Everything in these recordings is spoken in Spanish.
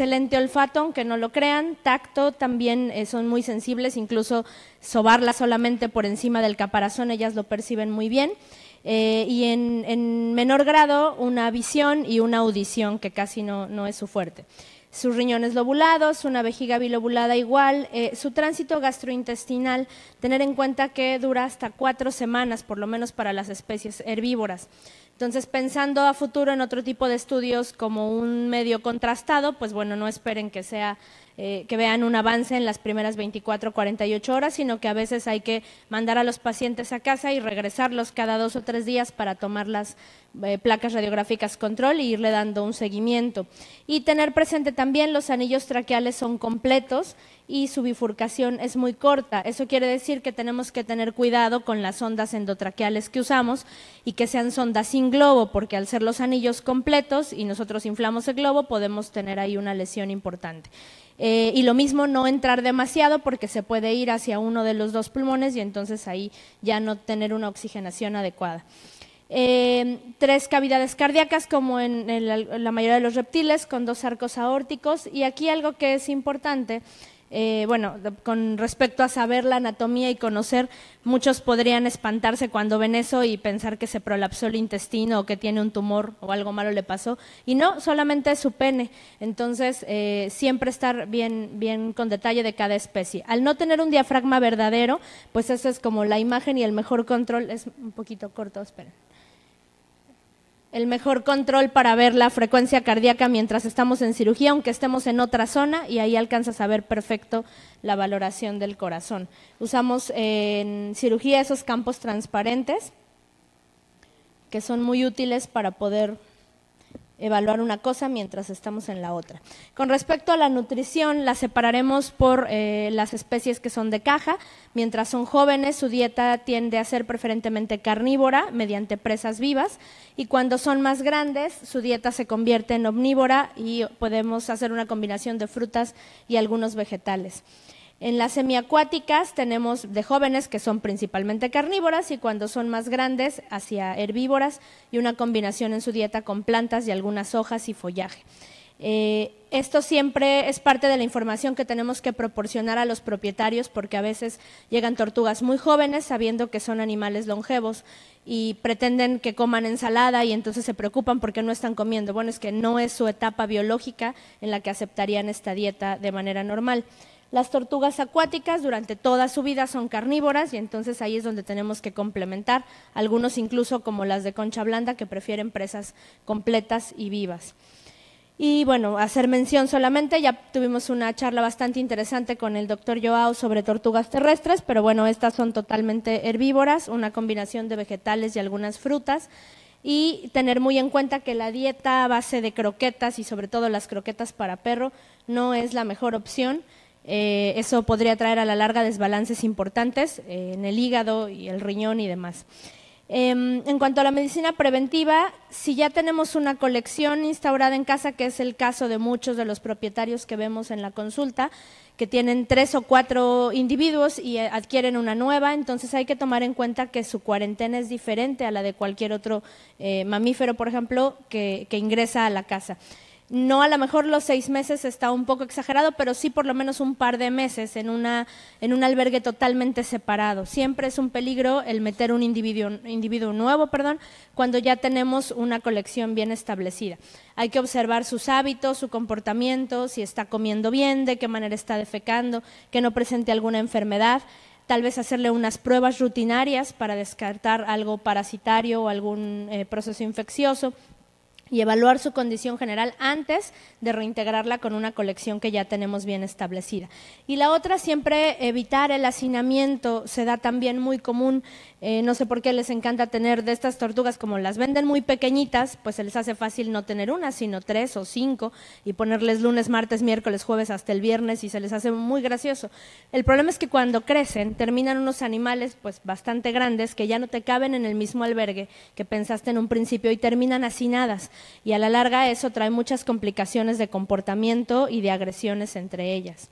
excelente olfato, aunque no lo crean, tacto también eh, son muy sensibles, incluso sobarla solamente por encima del caparazón, ellas lo perciben muy bien. Eh, y en, menor grado una visión y una audición, que casi no, es su fuerte. Sus riñones lobulados, una vejiga bilobulada igual, eh, su tránsito gastrointestinal, tener en cuenta que dura hasta cuatro semanas, por lo menos para las especies herbívoras. Entonces, pensando a futuro en otro tipo de estudios como un medio contrastado, pues bueno, no esperen que sea eh, que vean un avance en las primeras 24, 48 horas, sino que a veces hay que mandar a los pacientes a casa y regresarlos cada dos o tres días para tomar las eh, placas radiográficas control e irle dando un seguimiento. Y tener presente también los anillos traqueales son completos y su bifurcación es muy corta. Eso quiere decir que tenemos que tener cuidado con las ondas endotraqueales que usamos y que sean sondas sin globo, porque al ser los anillos completos y nosotros inflamos el globo, podemos tener ahí una lesión importante. Eh, y lo mismo no entrar demasiado porque se puede ir hacia uno de los dos pulmones y entonces ahí ya no tener una oxigenación adecuada. Eh, tres cavidades cardíacas como en la mayoría de los reptiles con dos arcos aórticos y aquí algo que es importante eh, bueno, con respecto a saber la anatomía y conocer, muchos podrían espantarse cuando ven eso y pensar que se prolapsó el intestino o que tiene un tumor o algo malo le pasó. Y no, solamente es su pene. Entonces, eh, siempre estar bien, bien con detalle de cada especie. Al no tener un diafragma verdadero, pues eso es como la imagen y el mejor control. Es un poquito corto, esperen el mejor control para ver la frecuencia cardíaca mientras estamos en cirugía, aunque estemos en otra zona y ahí alcanzas a ver perfecto la valoración del corazón. Usamos eh, en cirugía esos campos transparentes que son muy útiles para poder evaluar una cosa mientras estamos en la otra. Con respecto a la nutrición, la separaremos por eh, las especies que son de caja. Mientras son jóvenes, su dieta tiende a ser preferentemente carnívora mediante presas vivas y cuando son más grandes, su dieta se convierte en omnívora y podemos hacer una combinación de frutas y algunos vegetales. En las semiacuáticas tenemos de jóvenes que son principalmente carnívoras y cuando son más grandes hacia herbívoras y una combinación en su dieta con plantas y algunas hojas y follaje. Eh, esto siempre es parte de la información que tenemos que proporcionar a los propietarios porque a veces llegan tortugas muy jóvenes sabiendo que son animales longevos y pretenden que coman ensalada y entonces se preocupan porque no están comiendo. Bueno, es que no es su etapa biológica en la que aceptarían esta dieta de manera normal. Las tortugas acuáticas durante toda su vida son carnívoras y entonces ahí es donde tenemos que complementar, algunos incluso como las de concha blanda que prefieren presas completas y vivas. Y bueno, hacer mención solamente, ya tuvimos una charla bastante interesante con el doctor Joao sobre tortugas terrestres, pero bueno, estas son totalmente herbívoras, una combinación de vegetales y algunas frutas. Y tener muy en cuenta que la dieta a base de croquetas y sobre todo las croquetas para perro no es la mejor opción. Eh, eso podría traer a la larga desbalances importantes eh, en el hígado y el riñón y demás. Em, en cuanto a la medicina preventiva, si ya tenemos una colección instaurada en casa, que es el caso de muchos de los propietarios que vemos en la consulta, que tienen tres o cuatro individuos y eh, adquieren una nueva, entonces hay que tomar en cuenta que su cuarentena es diferente a la de cualquier otro mamífero, por ejemplo, que ingresa a la casa no a lo mejor los seis meses está un poco exagerado, pero sí por lo menos un par de meses en, una, en un albergue totalmente separado. Siempre es un peligro el meter un individuo, nuevo perdón, cuando ya tenemos una colección bien establecida. Hay que observar sus hábitos, su comportamiento, si está comiendo bien, de qué manera está defecando, que no presente alguna enfermedad tal vez hacerle unas pruebas rutinarias para descartar algo parasitario o algún eh, proceso infeccioso, y evaluar su condición general antes de reintegrarla con una colección que ya tenemos bien establecida. Y la otra, siempre evitar el hacinamiento, se da también muy común, eh, no sé por qué les encanta tener de estas tortugas, como las venden muy pequeñitas, pues se les hace fácil no tener una, sino tres o cinco, y ponerles lunes, martes, miércoles, jueves hasta el viernes, y se les hace muy gracioso. El problema es que cuando crecen, terminan unos animales pues bastante grandes que ya no te caben en el mismo albergue que pensaste en un principio y terminan hacinadas y a la larga eso trae muchas complicaciones de comportamiento y de agresiones entre ellas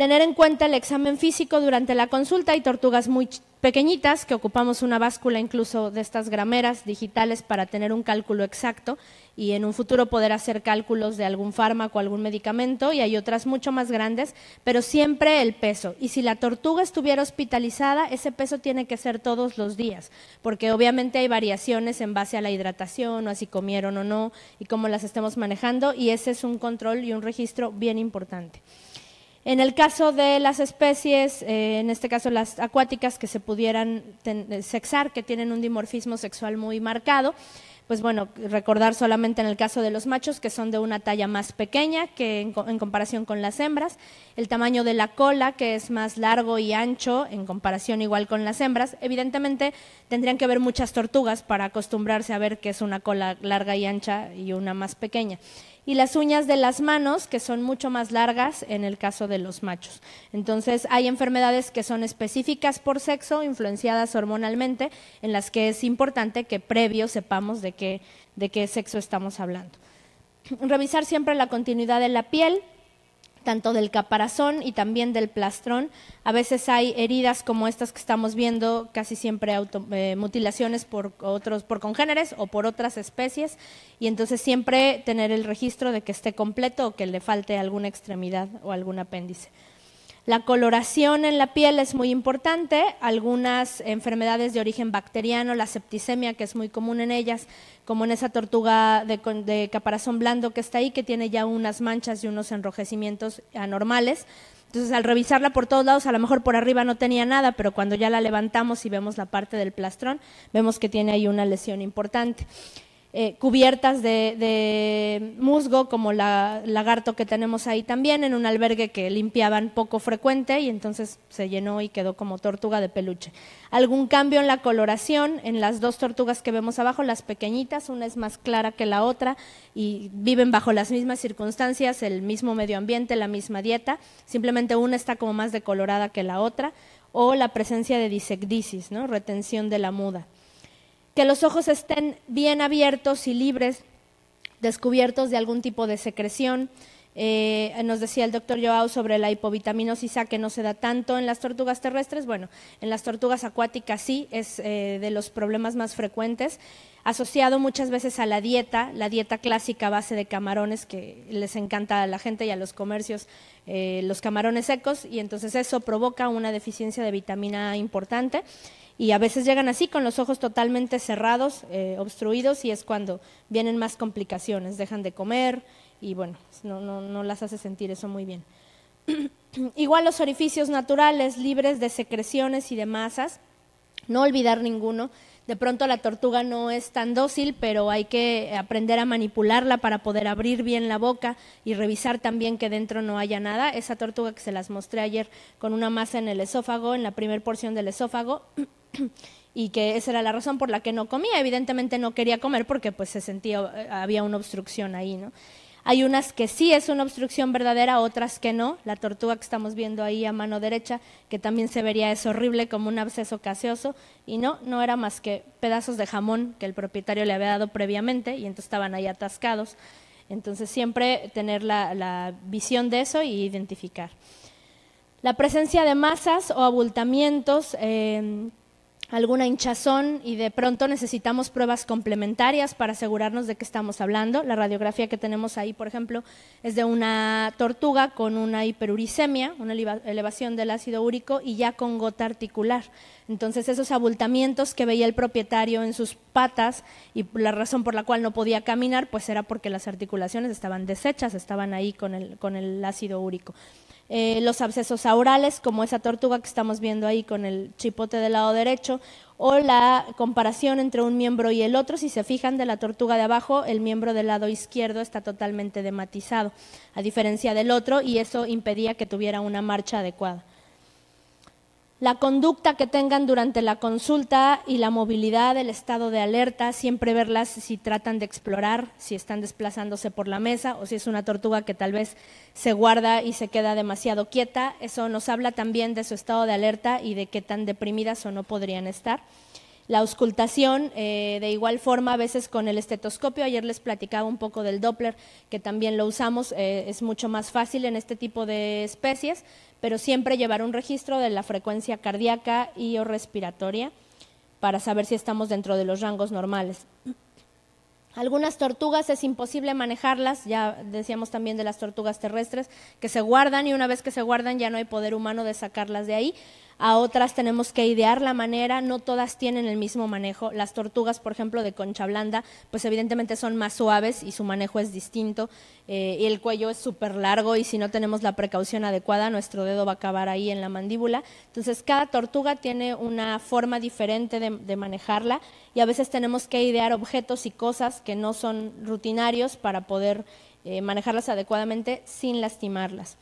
tener en cuenta el examen físico durante la consulta y tortugas muy pequeñitas, que ocupamos una báscula incluso de estas grameras digitales para tener un cálculo exacto y en un futuro poder hacer cálculos de algún fármaco, algún medicamento y hay otras mucho más grandes, pero siempre el peso. Y si la tortuga estuviera hospitalizada, ese peso tiene que ser todos los días, porque obviamente hay variaciones en base a la hidratación o a si comieron o no y cómo las estemos manejando y ese es un control y un registro bien importante. En el caso de las especies, eh, en este caso las acuáticas que se pudieran eh, sexar, que tienen un dimorfismo sexual muy marcado, pues bueno, recordar solamente en el caso de los machos, que son de una talla más pequeña que en, comparación con las hembras, el tamaño de la cola, que es más largo y ancho en comparación igual con las hembras. Evidentemente tendrían que haber muchas tortugas para acostumbrarse a ver que es una cola larga y ancha y una más pequeña y las uñas de las manos, que son mucho más largas en el caso de los machos. Entonces, hay enfermedades que son específicas por sexo, influenciadas hormonalmente, en las que es importante que previo sepamos de qué, de qué sexo estamos hablando. Revisar siempre la continuidad de la piel, tanto del caparazón y también del plastrón. A veces hay heridas como estas que estamos viendo, casi siempre eh, mutilaciones por otros, por congéneres o por otras especies, y entonces siempre tener el registro de que esté completo o que le falte alguna extremidad o algún apéndice. La coloración en la piel es muy importante, algunas enfermedades de origen bacteriano, la septicemia que es muy común en ellas, como en esa tortuga de, caparazón blando que está ahí, que tiene ya unas manchas y unos enrojecimientos anormales. Entonces, al revisarla por todos lados, a lo mejor por arriba no tenía nada, pero cuando ya la levantamos y vemos la parte del plastrón, vemos que tiene ahí una lesión importante. Eh, cubiertas de, musgo, como la lagarto que tenemos ahí también, en un albergue que limpiaban poco frecuente y entonces se llenó y quedó como tortuga de peluche. Algún cambio en la coloración en las dos tortugas que vemos abajo, las pequeñitas, una es más clara que la otra y viven bajo las mismas circunstancias, el mismo medio ambiente, la misma dieta, simplemente una está como más decolorada que la otra, o la presencia de disecdisis, ¿no? retención de la muda que los ojos estén bien abiertos y libres, descubiertos de algún tipo de secreción. Eh, nos decía el doctor Joao sobre la hipovitaminosis A que no se da tanto en las tortugas terrestres. Bueno, en las tortugas acuáticas sí, es eh, de los problemas más frecuentes, asociado muchas veces a la dieta, la dieta clásica base de camarones que les encanta a la gente y a los comercios, eh, los camarones secos, y entonces eso provoca una deficiencia de vitamina A importante y a veces llegan así con los ojos totalmente cerrados, eh, obstruidos y es cuando vienen más complicaciones, dejan de comer y bueno, no, no las hace sentir eso muy bien. Igual los orificios naturales, libres de secreciones y de masas, no olvidar ninguno. De pronto la tortuga no es tan dócil, pero hay que aprender a manipularla para poder abrir bien la boca y revisar también que dentro no haya nada. Esa tortuga que se las mostré ayer con una masa en el esófago, en la primera porción del esófago, y que esa era la razón por la que no comía. Evidentemente no quería comer porque pues se sentía, eh, había una obstrucción ahí, ¿no? Hay unas que sí es una obstrucción verdadera, otras que no. La tortuga que estamos viendo ahí a mano derecha, que también se vería es horrible como un absceso caseoso, y no, no era más que pedazos de jamón que el propietario le había dado previamente y entonces estaban ahí atascados. Entonces siempre tener la, la visión de eso y identificar. La presencia de masas o abultamientos eh, alguna hinchazón y de pronto necesitamos pruebas complementarias para asegurarnos de que estamos hablando. La radiografía que tenemos ahí, por ejemplo, es de una tortuga con una hiperuricemia, una elevación del ácido úrico y ya con gota articular. Entonces esos abultamientos que veía el propietario en sus patas y la razón por la cual no podía caminar, pues era porque las articulaciones estaban deshechas, estaban ahí con el, ácido úrico. Eh, los abscesos aurales, como esa tortuga que estamos viendo ahí con el chipote del lado derecho, o la comparación entre un miembro y el otro. Si se fijan de la tortuga de abajo, el miembro del lado izquierdo está totalmente dematizado, a diferencia del otro, y eso impedía que tuviera una marcha adecuada la conducta que tengan durante la consulta y la movilidad, el estado de alerta, siempre verlas si tratan de explorar, si están desplazándose por la mesa o si es una tortuga que tal vez se guarda y se queda demasiado quieta. Eso nos habla también de su estado de alerta y de qué tan deprimidas o no podrían estar la auscultación, eh, de igual forma a veces con el estetoscopio, ayer les platicaba un poco del Doppler, que también lo usamos, eh, es mucho más fácil en este tipo de especies, pero siempre llevar un registro de la frecuencia cardíaca y o respiratoria para saber si estamos dentro de los rangos normales. Algunas tortugas es imposible manejarlas, ya decíamos también de las tortugas terrestres, que se guardan y una vez que se guardan ya no hay poder humano de sacarlas de ahí a otras tenemos que idear la manera, no todas tienen el mismo manejo. Las tortugas, por ejemplo, de concha blanda, pues evidentemente son más suaves y su manejo es distinto. Eh, y el cuello es súper largo y si no tenemos la precaución adecuada, nuestro dedo va a acabar ahí en la mandíbula. Entonces, cada tortuga tiene una forma diferente de, manejarla y a veces tenemos que idear objetos y cosas que no son rutinarios para poder eh, manejarlas adecuadamente sin lastimarlas.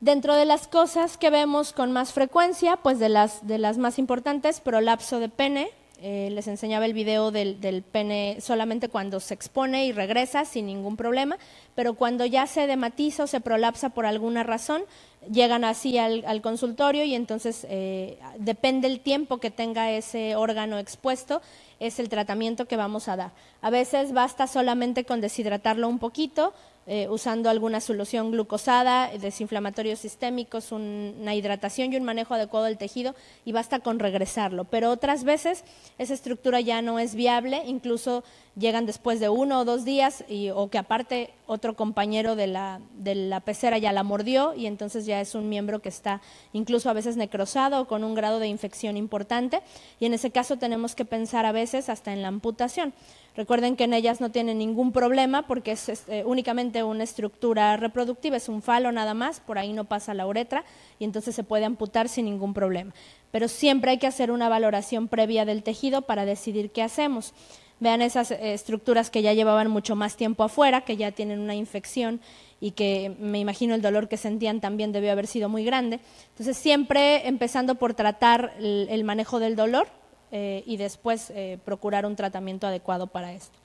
Dentro de las cosas que vemos con más frecuencia, pues de las, de las más importantes, prolapso de pene. Eh, les enseñaba el video del, pene solamente cuando se expone y regresa sin ningún problema, pero cuando ya se dematiza o se prolapsa por alguna razón, llegan así al, consultorio y entonces eh, depende el tiempo que tenga ese órgano expuesto, es el tratamiento que vamos a dar. A veces basta solamente con deshidratarlo un poquito, eh, usando alguna solución glucosada, desinflamatorios sistémicos, una hidratación y un manejo adecuado del tejido y basta con regresarlo. Pero otras veces esa estructura ya no es viable, incluso llegan después de uno o dos días y, o que aparte otro compañero de la, de la pecera ya la mordió y entonces ya es un miembro que está incluso a veces necrosado o con un grado de infección importante y en ese caso tenemos que pensar a veces hasta en la amputación. Recuerden que en ellas no tienen ningún problema porque es, este, únicamente una estructura reproductiva, es un falo nada más, por ahí no pasa la uretra y entonces se puede amputar sin ningún problema. Pero siempre hay que hacer una valoración previa del tejido para decidir qué hacemos. Vean esas eh, estructuras que ya llevaban mucho más tiempo afuera, que ya tienen una infección y que me imagino el dolor que sentían también debió haber sido muy grande. Entonces siempre empezando por tratar el manejo del dolor eh, y después eh, procurar un tratamiento adecuado para esto.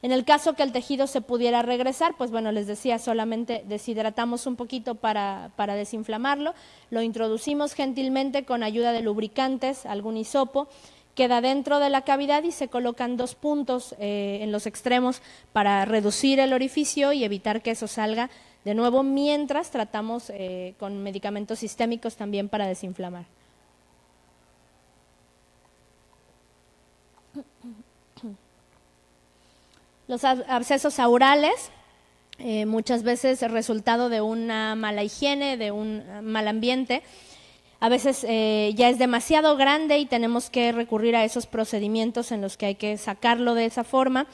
En el caso que el tejido se pudiera regresar, pues bueno, les decía, solamente deshidratamos un poquito para, desinflamarlo, lo introducimos gentilmente con ayuda de lubricantes, algún hisopo, queda dentro de la cavidad y se colocan dos puntos eh, en los extremos para reducir el orificio y evitar que eso salga de nuevo, mientras tratamos con medicamentos sistémicos también para desinflamar. Los abscesos aurales, eh, muchas veces resultado de una mala higiene, de un eh, mal ambiente. A veces eh, ya es demasiado grande y tenemos que recurrir a esos procedimientos en los que hay que sacarlo de esa forma.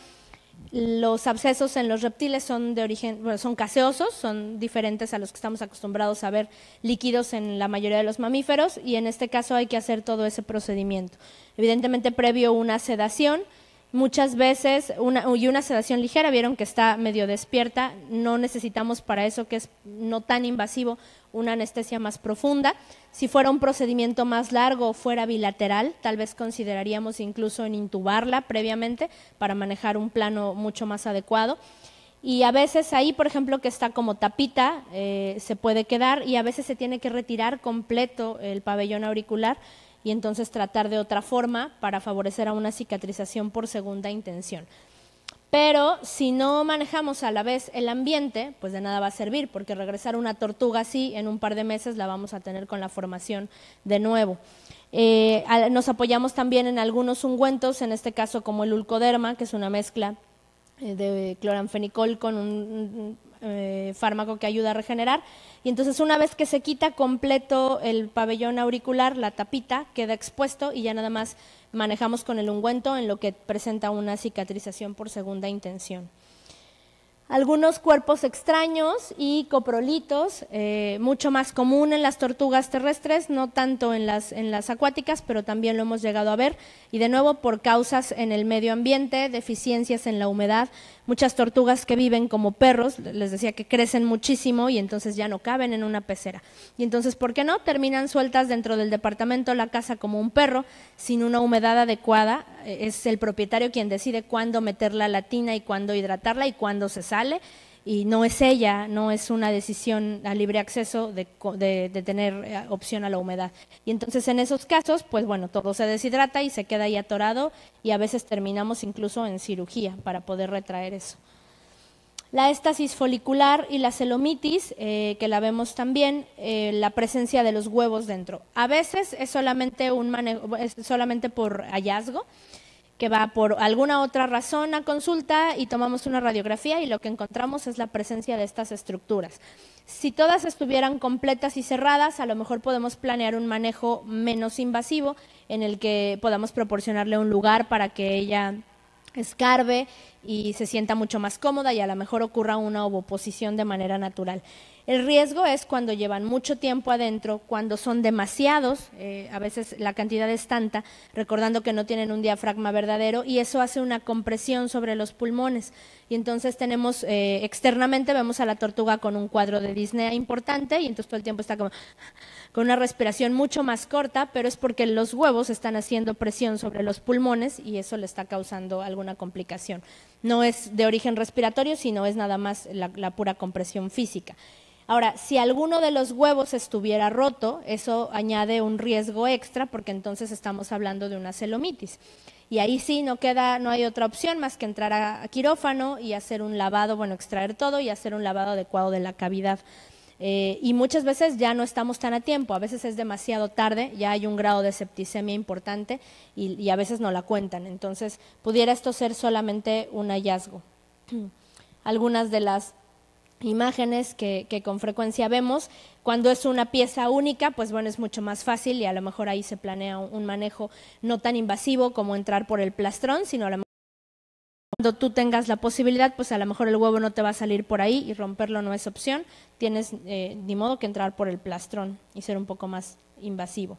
Los abscesos en los reptiles son de origen, bueno, son caseosos, son diferentes a los que estamos acostumbrados a ver líquidos en la mayoría de los mamíferos y en este caso hay que hacer todo ese procedimiento. Evidentemente previo una sedación, Muchas veces, una, y una sedación ligera, vieron que está medio despierta, no necesitamos para eso que es no tan invasivo una anestesia más profunda. Si fuera un procedimiento más largo fuera bilateral, tal vez consideraríamos incluso en intubarla previamente para manejar un plano mucho más adecuado. Y a veces ahí, por ejemplo, que está como tapita, eh, se puede quedar y a veces se tiene que retirar completo el pabellón auricular y entonces tratar de otra forma para favorecer a una cicatrización por segunda intención. Pero si no manejamos a la vez el ambiente, pues de nada va a servir, porque regresar una tortuga así en un par de meses la vamos a tener con la formación de nuevo. Eh, nos apoyamos también en algunos ungüentos, en este caso como el ulcoderma, que es una mezcla eh, de cloranfenicol con un eh, fármaco que ayuda a regenerar. Y entonces una vez que se quita completo el pabellón auricular, la tapita queda expuesto y ya nada más manejamos con el ungüento en lo que presenta una cicatrización por segunda intención. Algunos cuerpos extraños y coprolitos, eh, mucho más común en las tortugas terrestres, no tanto en las, en las acuáticas, pero también lo hemos llegado a ver, y de nuevo por causas en el medio ambiente, deficiencias en la humedad, muchas tortugas que viven como perros, les decía que crecen muchísimo y entonces ya no caben en una pecera. Y entonces, ¿por qué no? Terminan sueltas dentro del departamento, la casa como un perro, sin una humedad adecuada. Eh, es el propietario quien decide cuándo meterla a la tina y cuándo hidratarla y cuándo se sale y no es ella, no es una decisión a libre acceso de, tener eh, opción a la humedad. Y entonces en esos casos, pues bueno, todo se deshidrata y se queda ahí atorado y a veces terminamos incluso en cirugía para poder retraer eso. La estasis folicular y la celomitis, eh, que la vemos también, eh, la presencia de los huevos dentro. A veces es solamente, un manejo, es solamente por hallazgo, que va por alguna otra razón a consulta y tomamos una radiografía y lo que encontramos es la presencia de estas estructuras. Si todas estuvieran completas y cerradas, a lo mejor podemos planear un manejo menos invasivo en el que podamos proporcionarle un lugar para que ella escarbe y se sienta mucho más cómoda y a lo mejor ocurra una ovoposición de manera natural. El riesgo es cuando llevan mucho tiempo adentro, cuando son demasiados, eh, a veces la cantidad es tanta, recordando que no tienen un diafragma verdadero y eso hace una compresión sobre los pulmones. Y entonces tenemos, eh, externamente vemos a la tortuga con un cuadro de disnea importante y entonces todo el tiempo está con una respiración mucho más corta, pero es porque los huevos están haciendo presión sobre los pulmones y eso le está causando alguna complicación. No es de origen respiratorio, sino es nada más la pura compresión física. Ahora, si alguno de los huevos estuviera roto, eso añade un riesgo extra porque entonces estamos hablando de una celomitis. Y ahí sí no queda, no hay otra opción más que entrar a, quirófano y hacer un lavado, bueno, extraer todo y hacer un lavado adecuado de la cavidad. Eh, y muchas veces ya no estamos tan a tiempo, a veces es demasiado tarde, ya hay un grado de septicemia importante y a veces no la cuentan. Entonces, pudiera esto ser solamente un hallazgo. Algunas de las imágenes que, con frecuencia vemos. Cuando es una pieza única, pues bueno, es mucho más fácil y a lo mejor ahí se planea un, manejo no tan invasivo como entrar por el plastrón, sino a lo mejor cuando tú tengas la posibilidad, pues a lo mejor el huevo no te va a salir por ahí y romperlo no es opción. Tienes eh, ni modo que entrar por el plastrón y ser un poco más invasivo.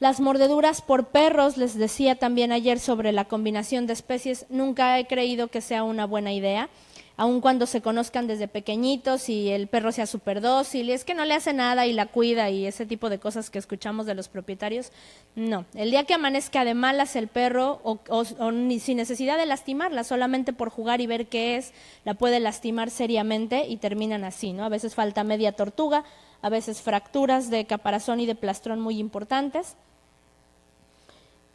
Las mordeduras por perros, les decía también ayer sobre la combinación de especies, nunca he creído que sea una buena idea aun cuando se conozcan desde pequeñitos y el perro sea super dócil, y es que no le hace nada y la cuida y ese tipo de cosas que escuchamos de los propietarios. No, el día que amanezca de malas el perro o, sin necesidad de lastimarla, solamente por jugar y ver qué es, la puede lastimar seriamente y terminan así, ¿no? A veces falta media tortuga, a veces fracturas de caparazón y de plastrón muy importantes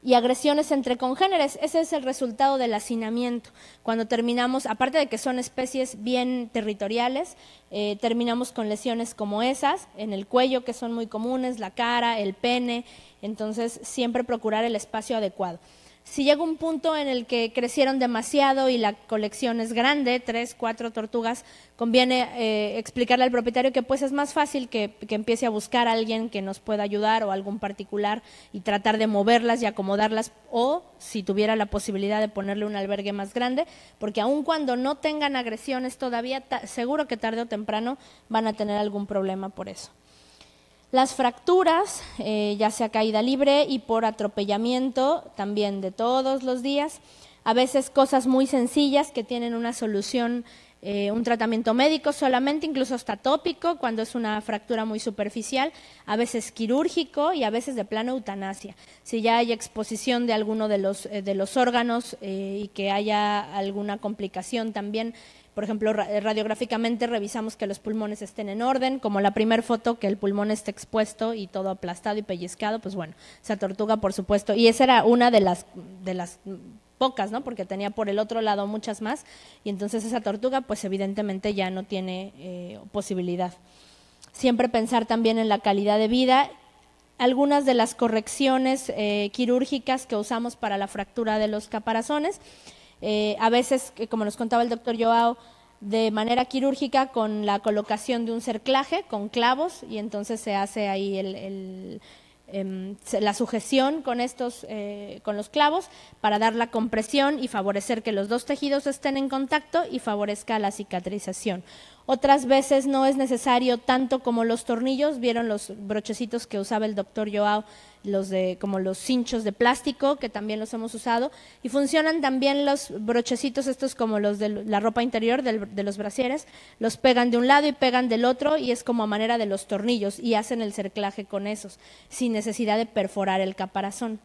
y agresiones entre congéneres. Ese es el resultado del hacinamiento. Cuando terminamos, aparte de que son especies bien territoriales, eh, terminamos con lesiones como esas, en el cuello, que son muy comunes, la cara, el pene. Entonces, siempre procurar el espacio adecuado. Si llega un punto en el que crecieron demasiado y la colección es grande, tres, cuatro tortugas, conviene eh, explicarle al propietario que pues es más fácil que, que, empiece a buscar a alguien que nos pueda ayudar o algún particular y tratar de moverlas y acomodarlas o si tuviera la posibilidad de ponerle un albergue más grande, porque aun cuando no tengan agresiones todavía, seguro que tarde o temprano van a tener algún problema por eso. Las fracturas, eh, ya sea caída libre y por atropellamiento, también de todos los días. A veces cosas muy sencillas que tienen una solución, eh, un tratamiento médico solamente, incluso hasta tópico, cuando es una fractura muy superficial, a veces quirúrgico y a veces de plano eutanasia. Si ya hay exposición de alguno de los, eh, de los órganos y que haya alguna complicación también por ejemplo, eh, radiográficamente revisamos que los pulmones estén en orden, como la primera foto, que el pulmón esté expuesto y todo aplastado y pellizcado, pues bueno, esa tortuga, por supuesto. Y esa era una de las, de las pocas, ¿no? Porque tenía por el otro lado muchas más. Y entonces esa tortuga, pues evidentemente ya no tiene eh, posibilidad. Siempre pensar también en la calidad de vida algunas de las correcciones eh, quirúrgicas que usamos para la fractura de los caparazones. Eh, a veces, como nos contaba el doctor Joao, de manera quirúrgica con la colocación de un cerclaje con clavos y entonces se hace ahí em, la sujeción con estos eh, con los clavos para dar la compresión y favorecer que los dos tejidos estén en contacto y favorezca la cicatrización otras veces no es necesario tanto como los tornillos, vieron los brochecitos que usaba el doctor Joao, los de como los cinchos de plástico que también los hemos usado y funcionan también los brochecitos estos como los de la ropa interior de los brasieres, los pegan de un lado y pegan del otro y es como a manera de los tornillos y hacen el cerclaje con esos sin necesidad de perforar el caparazón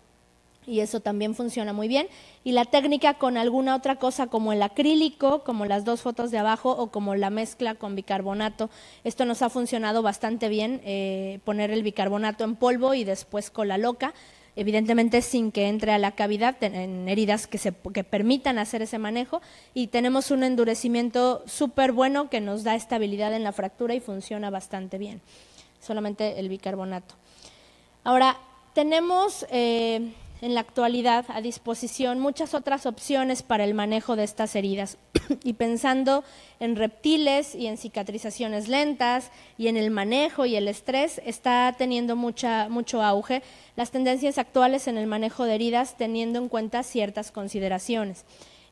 y eso también funciona muy bien. Y la técnica con alguna otra cosa como el acrílico, como las dos fotos de abajo o como la mezcla con bicarbonato. Esto nos ha funcionado bastante bien, eh, poner el bicarbonato en polvo y después con la loca, evidentemente sin que entre a la cavidad, en heridas que, se, permitan hacer ese manejo. Y tenemos un endurecimiento súper bueno que nos da estabilidad en la fractura y funciona bastante bien. Solamente el bicarbonato. Ahora, tenemos... Eh, en la actualidad a disposición muchas otras opciones para el manejo de estas heridas y pensando en reptiles y en cicatrizaciones lentas y en el manejo y el estrés está teniendo mucha, mucho auge las tendencias actuales en el manejo de heridas teniendo en cuenta ciertas consideraciones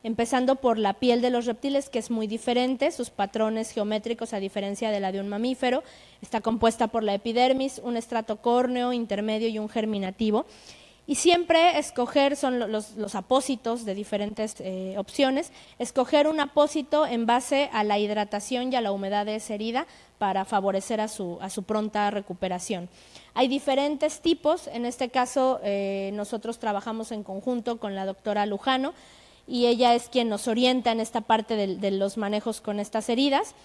empezando por la piel de los reptiles, que es muy diferente, sus patrones geométricos a diferencia de la de un mamífero, está compuesta por la epidermis, un estrato córneo intermedio y un germinativo. Y siempre escoger, son los, los apósitos de diferentes eh, opciones, escoger un apósito en base a la hidratación y a la humedad de esa herida para favorecer a su, pronta recuperación. Hay diferentes tipos, en este caso eh, nosotros trabajamos en conjunto con la doctora Lujano y ella es quien nos orienta en esta parte de los manejos con estas heridas.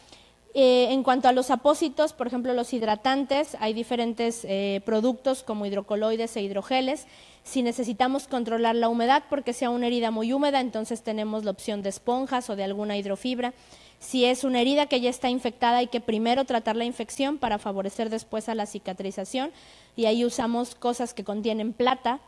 Eh, en cuanto a los apósitos, por ejemplo, los hidratantes, hay diferentes eh, productos como hidrocoloides e hidrogeles. Si necesitamos controlar la humedad porque sea una herida muy húmeda, entonces tenemos la opción de esponjas o de alguna hidrofibra. Si es una herida que ya está infectada, hay que primero tratar la infección para favorecer después a la cicatrización y ahí usamos cosas que contienen plata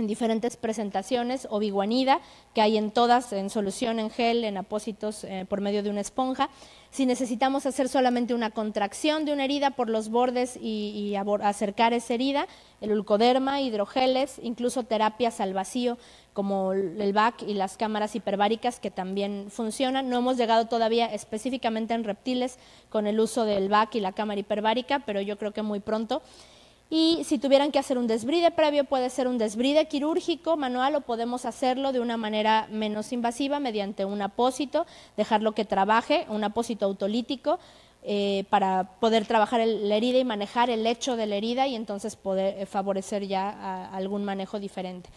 en diferentes presentaciones, o biguanida, que hay en todas, en solución, en gel, en apósitos, eh, por medio de una esponja. Si necesitamos hacer solamente una contracción de una herida por los bordes y, y acercar esa herida, el ulcoderma, hidrogeles, incluso terapias al vacío, como el VAC y las cámaras hiperbáricas que también funcionan. No hemos llegado todavía específicamente en reptiles con el uso del VAC y la cámara hiperbárica, pero yo creo que muy pronto. Y si tuvieran que hacer un desbride previo, puede ser un desbride quirúrgico manual o podemos hacerlo de una manera menos invasiva mediante un apósito, dejarlo que trabaje, un apósito autolítico, eh, para poder trabajar la herida y manejar el hecho de la herida y entonces poder eh, favorecer ya algún manejo diferente.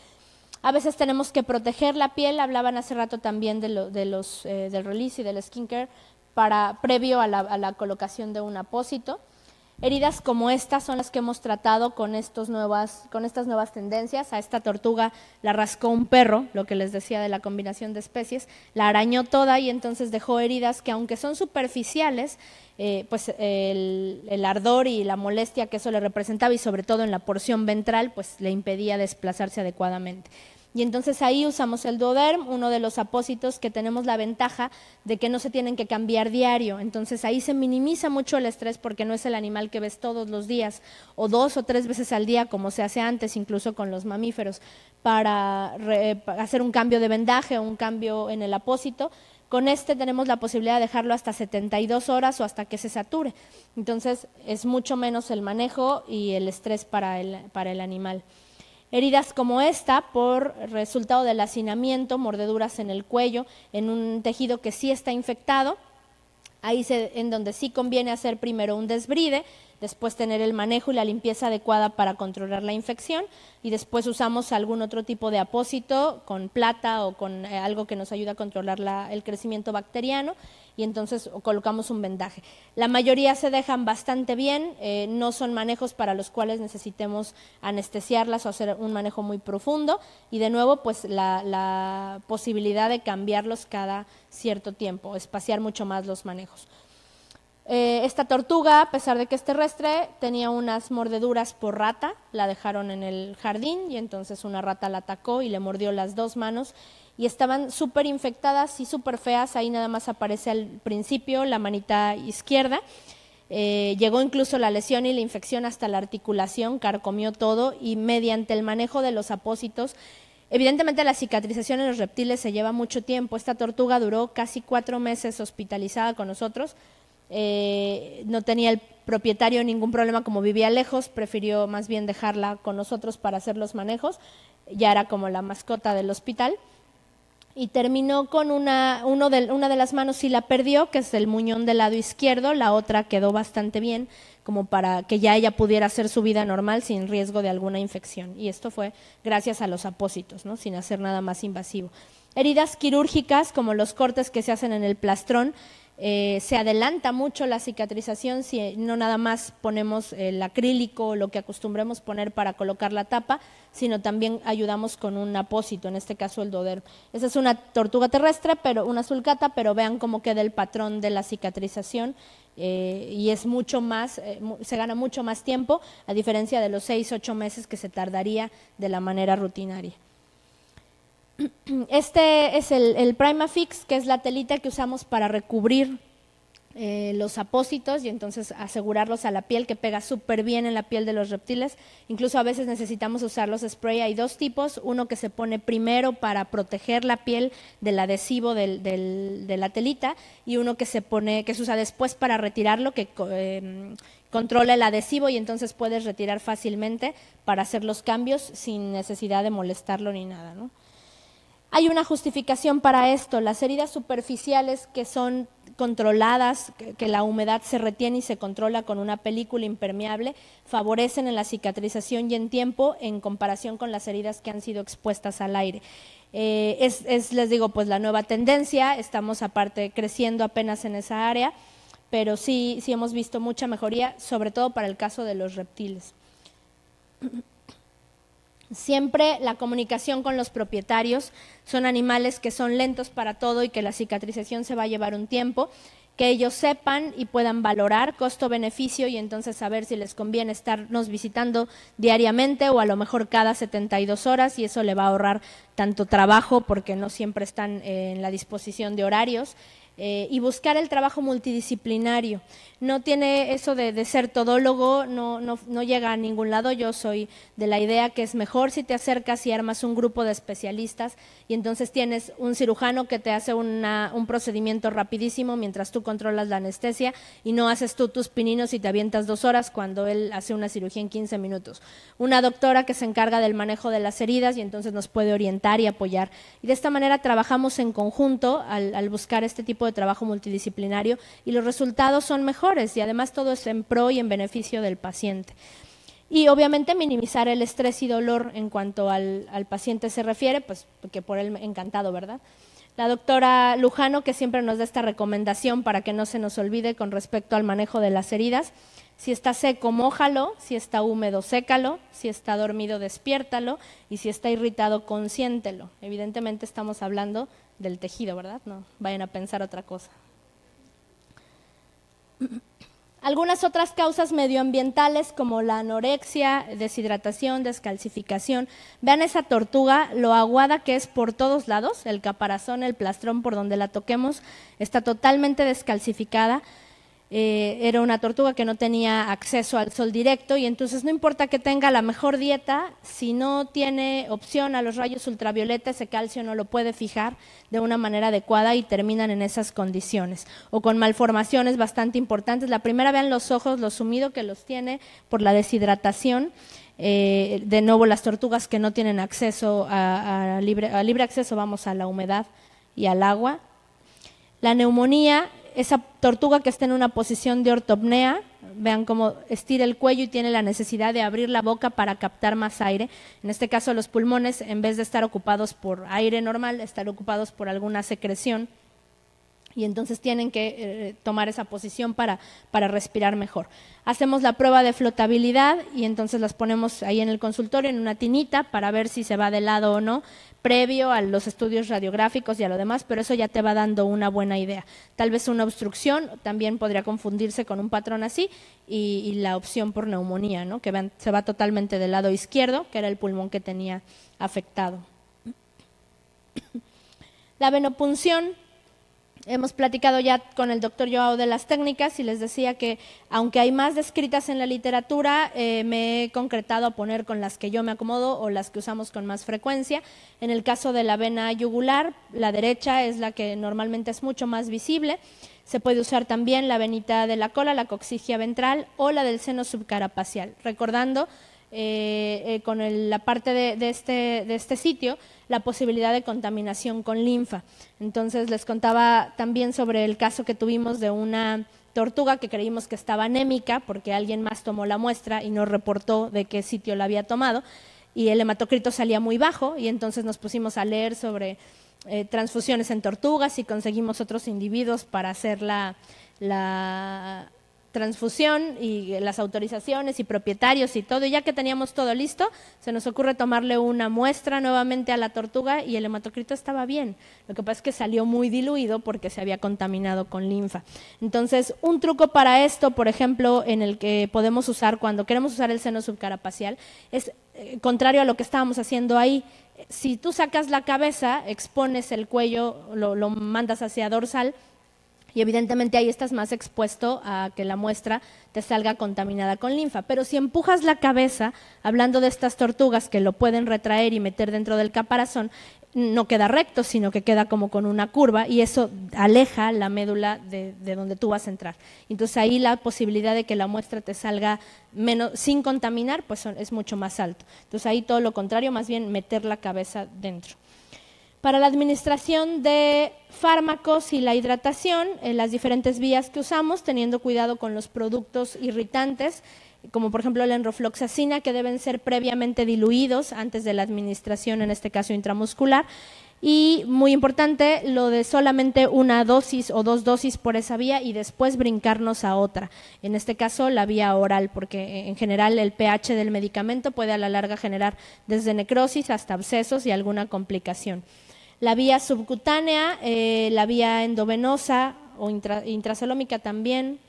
A veces tenemos que proteger la piel, hablaban hace rato también de, los, eh, del release y del skincare para, previo a la colocación de un apósito. Heridas como estas son las que hemos tratado con, estos nuevas, con estas nuevas tendencias. A esta tortuga la rascó un perro, lo que les decía de la combinación de especies, la arañó toda y entonces dejó heridas que aunque son superficiales, eh, pues el, el, ardor y la molestia que eso le representaba y sobre todo en la porción ventral, pues le impedía desplazarse adecuadamente. Y entonces ahí usamos el duoderm, uno de los apósitos que tenemos la ventaja de que no se tienen que cambiar diario. Entonces ahí se minimiza mucho el estrés porque no es el animal que ves todos los días o dos o tres veces al día como se hace antes, incluso con los mamíferos, para, hacer un cambio de vendaje o un cambio en el apósito. Con este tenemos la posibilidad de dejarlo hasta 72 horas o hasta que se sature. Entonces es mucho menos el manejo y el estrés para el animal. Heridas como esta por resultado del hacinamiento, mordeduras en el cuello, en un tejido que sí está infectado, ahí se, en donde sí conviene hacer primero un desbride después tener el manejo y la limpieza adecuada para controlar la infección y después usamos algún otro tipo de apósito con plata o con eh, algo que nos ayuda a controlar el crecimiento bacteriano y entonces colocamos un vendaje. La mayoría se dejan bastante bien, eh, no son manejos para los cuales necesitemos anestesiarlas o hacer un manejo muy profundo y de nuevo pues la, la posibilidad de cambiarlos cada cierto tiempo, espaciar mucho más los manejos. Eh, esta tortuga, a pesar de que es terrestre, tenía unas mordeduras por rata, la dejaron en el jardín y entonces una rata la atacó y le mordió las dos manos y estaban súper infectadas y súper feas, ahí nada más aparece al principio la manita izquierda. Eh, llegó incluso la lesión y la infección hasta la articulación, carcomió todo y mediante el manejo de los apósitos, evidentemente la cicatrización en los reptiles se lleva mucho tiempo. Esta tortuga duró casi cuatro meses hospitalizada con nosotros, eh, no tenía el propietario ningún problema, como vivía lejos, prefirió más bien dejarla con nosotros para hacer los manejos, ya era como la mascota del hospital. Y terminó con una, de, una de las manos y la perdió, que es el muñón del lado izquierdo, la otra quedó bastante bien, como para que ya ella pudiera hacer su vida normal sin riesgo de alguna infección. Y esto fue gracias a los apósitos, ¿no? sin hacer nada más invasivo. Heridas quirúrgicas, como los cortes que se hacen en el plastrón, eh, se adelanta mucho la cicatrización si no nada más ponemos el acrílico o lo que acostumbremos poner para colocar la tapa, sino también ayudamos con un apósito, en este caso el doder. Esa es una tortuga terrestre, pero una sulcata, pero vean cómo queda el patrón de la cicatrización eh, y es mucho más, eh, se gana mucho más tiempo, a diferencia de los seis, ocho meses que se tardaría de la manera rutinaria. Este es el, Prima Primafix, que es la telita que usamos para recubrir eh, los apósitos y entonces asegurarlos a la piel, que pega súper bien en la piel de los reptiles. Incluso a veces necesitamos usar los spray. Hay dos tipos, uno que se pone primero para proteger la piel del adhesivo de la telita y uno que se pone, que se usa después para retirarlo, que em, controla el adhesivo y entonces puedes retirar fácilmente para hacer los cambios sin necesidad de molestarlo ni nada, ¿no? Hay una justificación para esto, las heridas superficiales que son controladas, que la humedad se retiene y se controla con una película impermeable, favorecen en la cicatrización y en tiempo en comparación con las heridas que han sido expuestas al aire. Eh, es, les digo, pues la nueva tendencia, estamos aparte creciendo apenas en esa área, pero sí, sí hemos visto mucha mejoría, sobre todo para el caso de los reptiles. Siempre la comunicación con los propietarios. Son animales que son lentos para todo y que la cicatrización se va a llevar un tiempo. Que ellos sepan y puedan valorar costo-beneficio y entonces saber si les conviene estarnos visitando diariamente o a lo mejor cada 72 horas y eso le va a ahorrar tanto trabajo porque no siempre están eh, en la disposición de horarios. Eh, y buscar el trabajo multidisciplinario no tiene eso de, ser todólogo, no, no, llega a ningún lado. Yo soy de la idea que es mejor si te acercas y armas un grupo de especialistas y entonces tienes un cirujano que te hace un procedimiento rapidísimo mientras tú controlas la anestesia y no haces tú tus pininos y te avientas dos horas cuando él hace una cirugía en 15 minutos. Una doctora que se encarga del manejo de las heridas y entonces nos puede orientar y apoyar. Y de esta manera trabajamos en conjunto al, al buscar este tipo de trabajo multidisciplinario y los resultados son mejores y además todo es en pro y en beneficio del paciente. Y obviamente minimizar el estrés y dolor en cuanto al, al paciente se refiere, pues que por él encantado, ¿verdad? La doctora Lujano, que siempre nos da esta recomendación para que no se nos olvide con respecto al manejo de las heridas, si está seco, mójalo, si está húmedo, sécalo, si está dormido, despiértalo y si está irritado, consiéntelo. Evidentemente estamos hablando del tejido, ¿verdad? No vayan a pensar otra cosa. Algunas otras causas medioambientales como la anorexia, deshidratación, descalcificación. Vean esa tortuga, lo aguada que es por todos lados, el caparazón, el plastrón, por donde la toquemos, está totalmente descalcificada. Eh, era una tortuga que no tenía acceso al sol directo y entonces no importa que tenga la mejor dieta, si no tiene opción a los rayos ultravioleta, ese calcio no lo puede fijar de una manera adecuada y terminan en esas condiciones o con malformaciones bastante importantes. La primera vean los ojos, lo sumido que los tiene por la deshidratación. Eh, de nuevo, las tortugas que no tienen acceso a, libre, a libre acceso, vamos a la humedad y al agua. La neumonía esa tortuga que está en una posición de ortopnea, vean cómo estira el cuello y tiene la necesidad de abrir la boca para captar más aire. En este caso los pulmones, en vez de estar ocupados por aire normal, están ocupados por alguna secreción y entonces tienen que eh, tomar esa posición para, respirar mejor. Hacemos la prueba de flotabilidad y entonces las ponemos ahí en el consultorio, en una tinita, para ver si se va de lado o no, previo a los estudios radiográficos y a lo demás, pero eso ya te va dando una buena idea. Tal vez una obstrucción también podría confundirse con un patrón así y, la opción por neumonía, ¿no? que se va totalmente del lado izquierdo, que era el pulmón que tenía afectado. La venopunción Hemos platicado ya con el doctor Joao de las técnicas y les decía que aunque hay más descritas en la literatura, eh, me he concretado a poner con las que yo me acomodo o las que usamos con más frecuencia. En el caso de la vena yugular, la derecha es la que normalmente es mucho más visible. Se puede usar también la venita de la cola, la coxigia ventral o la del seno subcarapacial. Recordando eh, eh, con la parte de, este, de, este, sitio la posibilidad de contaminación con linfa. Entonces les contaba también sobre el caso que tuvimos de una tortuga que creímos que estaba anémica porque alguien más tomó la muestra y nos reportó de qué sitio la había tomado y el hematocrito salía muy bajo y entonces nos pusimos a leer sobre eh, transfusiones en tortugas y conseguimos otros individuos para hacer la transfusión y las autorizaciones y propietarios y todo. Y ya que teníamos todo listo, se nos ocurre tomarle una muestra nuevamente a la tortuga y el hematocrito estaba bien. Lo que pasa es que salió muy diluido porque se había contaminado con linfa. Entonces, un truco para esto, por ejemplo, en el que podemos usar cuando queremos usar el seno subcarapacial, es eh, contrario a lo que estábamos haciendo ahí, si tú sacas la cabeza, expones el cuello, lo, lo, mandas hacia dorsal, y evidentemente ahí estás más expuesto a que la muestra te salga contaminada con linfa. Pero si empujas la cabeza, hablando de estas tortugas que lo pueden retraer y meter dentro del caparazón, no queda recto, sino que queda como con una curva y eso aleja la médula de, donde tú vas a entrar. Entonces ahí la posibilidad de que la muestra te salga menos, sin contaminar pues es mucho más alto. Entonces ahí todo lo contrario, más bien meter la cabeza dentro para la administración de fármacos y la hidratación, en eh, las diferentes vías que usamos, teniendo cuidado con los productos irritantes, como por ejemplo la enrofloxacina, que deben ser previamente diluidos antes de la administración, en este caso intramuscular. Y muy importante, lo de solamente una dosis o dos dosis por esa vía y después brincarnos a otra. En este caso, la vía oral, porque eh, en general el pH del medicamento puede a la larga generar desde necrosis hasta abscesos y alguna complicación. La vía subcutánea, eh, la vía endovenosa o intracelómica también.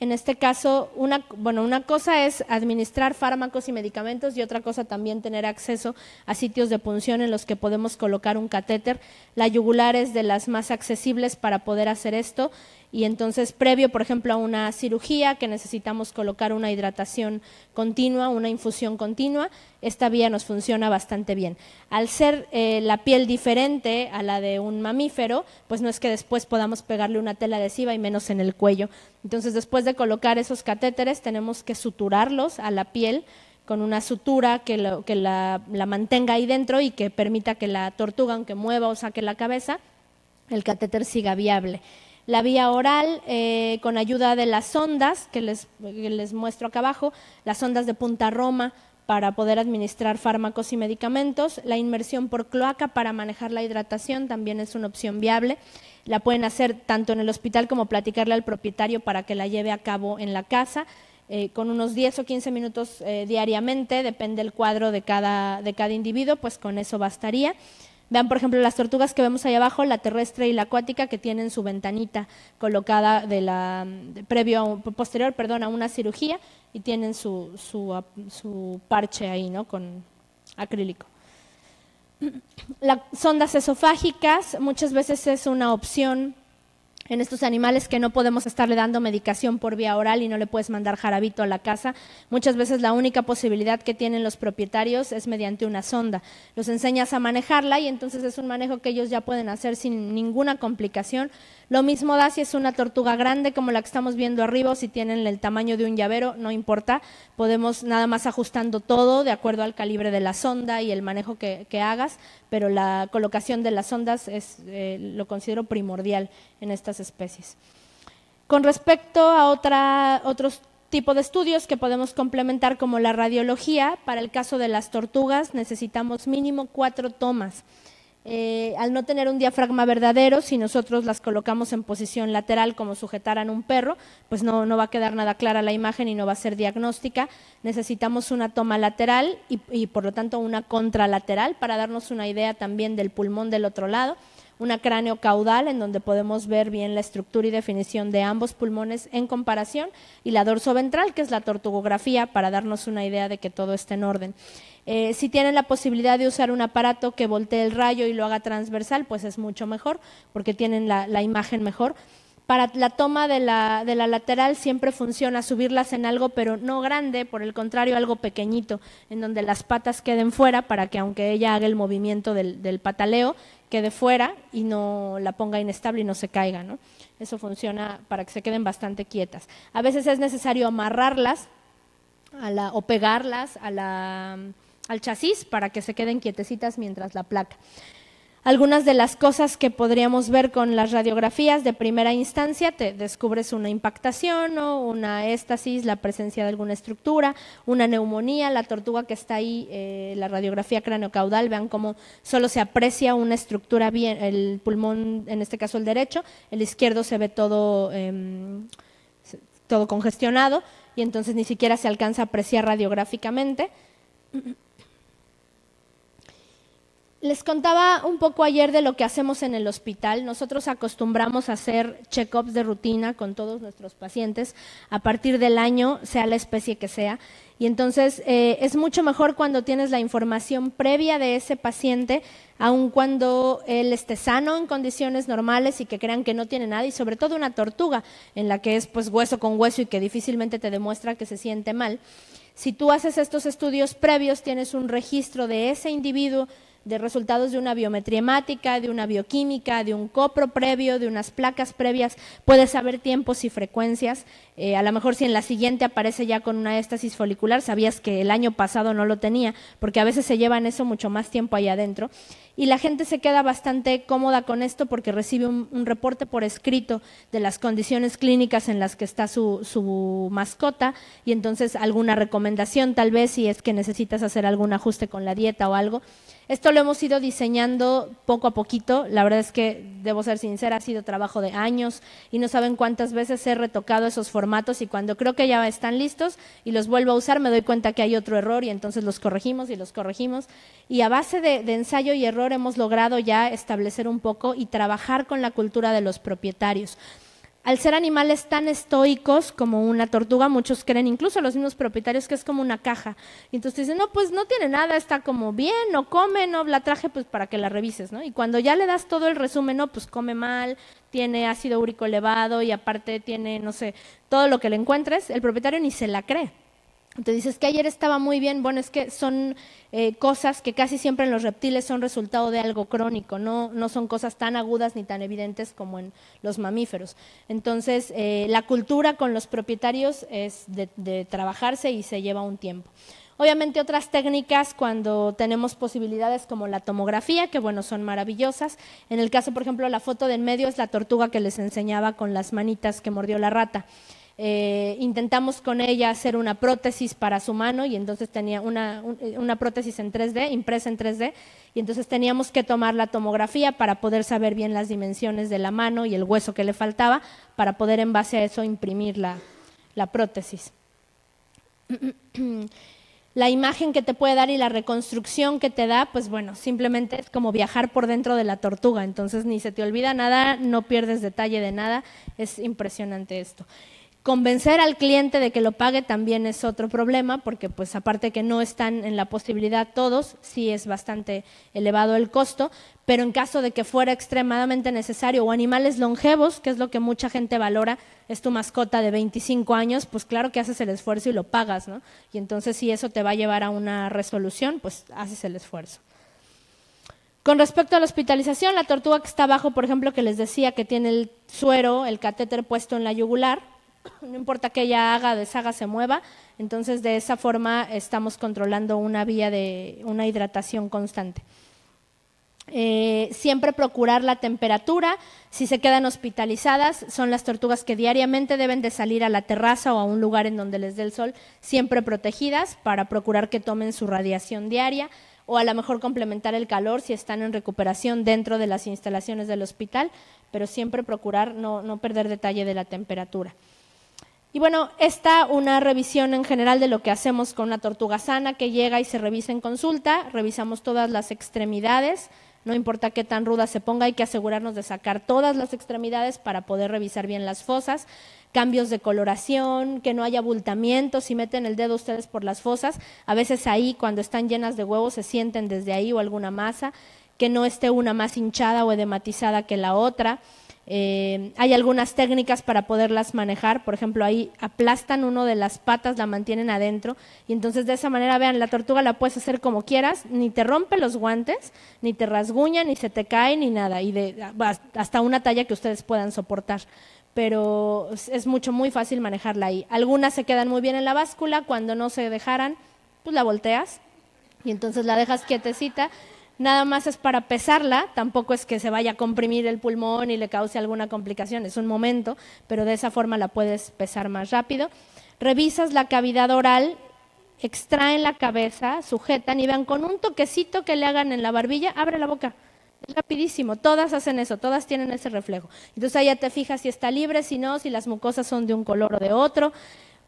En este caso, una, bueno, una cosa es administrar fármacos y medicamentos y otra cosa también tener acceso a sitios de punción en los que podemos colocar un catéter. La yugular es de las más accesibles para poder hacer esto y entonces previo, por ejemplo, a una cirugía que necesitamos colocar una hidratación continua, una infusión continua, esta vía nos funciona bastante bien. Al ser eh, la piel diferente a la de un mamífero, pues no es que después podamos pegarle una tela adhesiva y menos en el cuello. Entonces, después de colocar esos catéteres, tenemos que suturarlos a la piel con una sutura que, la mantenga ahí dentro y que permita que la tortuga, aunque mueva o saque la cabeza, el catéter siga viable la vía oral eh, con ayuda de las ondas que les, muestro acá abajo, las ondas de Punta Roma para poder administrar fármacos y medicamentos, la inmersión por cloaca para manejar la hidratación también es una opción viable, la pueden hacer tanto en el hospital como platicarle al propietario para que la lleve a cabo en la casa, eh, con unos 10 o 15 minutos eh, diariamente, depende el cuadro de de cada individuo, pues con eso bastaría. Vean, por ejemplo, las tortugas que vemos ahí abajo, la terrestre y la acuática, que tienen su ventanita colocada de la, previo, posterior a una cirugía y tienen su, su parche ahí, ¿no? Con acrílico. Las sondas esofágicas muchas veces es una opción en estos animales que no podemos estarle dando medicación por vía oral y no le puedes mandar jarabito a la casa. Muchas veces la única posibilidad que tienen los propietarios es mediante una sonda. Los enseñas a manejarla y entonces es un manejo que ellos ya pueden hacer sin ninguna complicación. Lo mismo da si es una tortuga grande como la que estamos viendo arriba o si tienen el tamaño de un llavero, no importa. Podemos nada más ajustando todo de acuerdo al calibre de la sonda y el manejo que, hagas, pero la colocación de las sondas es, eh, lo considero primordial en esta especies. Con respecto a otra, otros de estudios que podemos complementar como la radiología, para el caso de las tortugas necesitamos mínimo cuatro tomas. Eh, al no tener un diafragma verdadero, si nosotros las colocamos en posición lateral como sujetaran un perro, pues no, va a quedar nada clara la imagen y no va a ser diagnóstica. Necesitamos una toma lateral y por lo tanto una contralateral para darnos una idea también del pulmón del otro lado una cráneo caudal en donde podemos ver bien la estructura y definición de ambos pulmones en comparación y la dorso-ventral que es la tortugografía, para darnos una idea de que todo está en orden. Eh, si tienen la posibilidad de usar un aparato que voltee el rayo y lo haga transversal, pues es mucho mejor, porque tienen la imagen mejor para la toma de la, lateral siempre funciona subirlas en algo, pero no grande, por el contrario, algo pequeñito, en donde las patas queden fuera para que aunque ella haga el movimiento del, pataleo, quede fuera y no la ponga inestable y no se caiga. ¿no? Eso funciona para que se queden bastante quietas. A veces es necesario amarrarlas o pegarlas al chasis para que se queden quietecitas mientras la placa algunas de las cosas que podríamos ver con las radiografías de primera instancia, te descubres una impactación o una éstasis, la presencia de alguna estructura, una neumonía, la tortuga que está ahí, eh, la radiografía cráneo-caudal, vean cómo solo se aprecia una estructura bien, el pulmón, en este caso el derecho, el izquierdo se ve todo, em, todo congestionado y entonces ni siquiera se alcanza a apreciar radiográficamente. Les contaba un poco ayer de lo que hacemos en el hospital. Nosotros acostumbramos a hacer check-ups de rutina con todos nuestros pacientes a partir del año, sea la especie que sea. Y entonces eh, es mucho mejor cuando tienes la información previa de ese paciente, aun cuando él esté sano en condiciones normales y que crean que no tiene nada, y sobre todo una tortuga en la que es pues hueso con hueso y que difícilmente te demuestra que se siente mal. Si tú haces estos estudios previos, tienes un registro de ese individuo de resultados de una biometría hemática, de una bioquímica, de un copro previo, de unas placas previas, puedes saber tiempos y frecuencias. Eh, a lo mejor si en la siguiente aparece ya con una éstasis folicular, sabías que el año pasado no lo tenía, porque a veces se llevan eso mucho más tiempo allá adentro. Y la gente se queda bastante cómoda con esto porque recibe un, un reporte por escrito de las condiciones clínicas en las que está su, su mascota y entonces alguna recomendación tal vez si es que necesitas hacer algún ajuste con la dieta o algo. Esto lo hemos ido diseñando poco a poquito. La verdad es que, debo ser sincera, ha sido trabajo de años y no saben cuántas veces he retocado esos formatos y cuando creo que ya están listos y los vuelvo a usar me doy cuenta que hay otro error y entonces los corregimos y los corregimos. Y a base de, de ensayo y error hemos logrado ya establecer un poco y trabajar con la cultura de los propietarios. Al ser animales tan estoicos como una tortuga, muchos creen, incluso los mismos propietarios, que es como una caja. Y entonces dicen, no, pues no tiene nada, está como bien, no come, no la traje pues para que la revises, ¿no? Y cuando ya le das todo el resumen, no, pues come mal, tiene ácido úrico elevado y aparte tiene, no sé, todo lo que le encuentres, el propietario ni se la cree. Entonces dices que ayer estaba muy bien, bueno, es que son eh, cosas que casi siempre en los reptiles son resultado de algo crónico, no, son cosas tan agudas ni tan evidentes como en los mamíferos. Entonces, eh, la cultura con los propietarios es de, trabajarse y se lleva un tiempo. Obviamente otras técnicas cuando tenemos posibilidades como la tomografía, que bueno, son maravillosas. En el caso, por ejemplo, la foto de en medio es la tortuga que les enseñaba con las manitas que mordió la rata. Eh, intentamos con ella hacer una prótesis para su mano y entonces tenía una, eh, prótesis en 3D, impresa en 3D, y entonces teníamos que tomar la tomografía para poder saber bien las dimensiones de la mano y el hueso que le faltaba, para poder en base a eso imprimir la prótesis. la imagen que te puede dar y la reconstrucción que te da, pues bueno, simplemente es como viajar por dentro de la tortuga, entonces ni se te olvida nada, no pierdes detalle de nada, es impresionante esto. Convencer al cliente de que lo pague también es otro problema, porque pues aparte que no están en la posibilidad todos, sí es bastante elevado el costo, pero en caso de que fuera extremadamente necesario o animales longevos, que es lo que mucha gente valora, es tu mascota de 25 años, pues claro que haces el esfuerzo y lo pagas, ¿no? Y entonces si eso te va a llevar a una resolución, pues haces el esfuerzo. Con respecto a la hospitalización, la tortuga que está abajo, por ejemplo, que les decía que tiene el suero, el catéter puesto en la yugular, no importa que ella haga, deshaga, se mueva. Entonces, de esa forma estamos controlando una vía de una hidratación constante. Eh, siempre procurar la temperatura. Si se quedan hospitalizadas, son las tortugas que diariamente deben de salir a la terraza o a un lugar en donde les dé el sol, siempre protegidas para procurar que tomen su radiación diaria o a lo mejor complementar el calor si están en recuperación dentro de las instalaciones del hospital, pero siempre procurar no perder detalle de la temperatura. Y bueno, está una revisión en general de lo que hacemos con una tortuga sana que llega y se revisa en consulta, revisamos todas las extremidades, no importa qué tan ruda se ponga, hay que asegurarnos de sacar todas las extremidades para poder revisar bien las fosas, cambios de coloración, que no haya abultamiento, si meten el dedo ustedes por las fosas, a veces ahí cuando están llenas de huevos se sienten desde ahí o alguna masa, que no esté una más hinchada o edematizada que la otra eh, hay algunas técnicas para poderlas manejar, por ejemplo, ahí aplastan uno de las patas, la mantienen adentro y entonces de esa manera, vean, la tortuga la puedes hacer como quieras, ni te rompe los guantes, ni te rasguña, ni se te cae, ni nada, y hasta una talla que ustedes puedan soportar pero es mucho muy fácil manejarla ahí. Algunas se quedan muy bien en la báscula, cuando no se dejaran, pues la volteas y entonces la dejas quietecita nada más es para pesarla, tampoco es que se vaya a comprimir el pulmón y le cause alguna complicación, es un momento, pero de esa forma la puedes pesar más rápido. Revisas la cavidad oral, extraen la cabeza, sujetan y vean con un toquecito que le hagan en la barbilla, abre la boca. Es rapidísimo, todas hacen eso, todas tienen ese reflejo. Entonces ahí ya te fijas si está libre, si no, si las mucosas son de un color o de otro.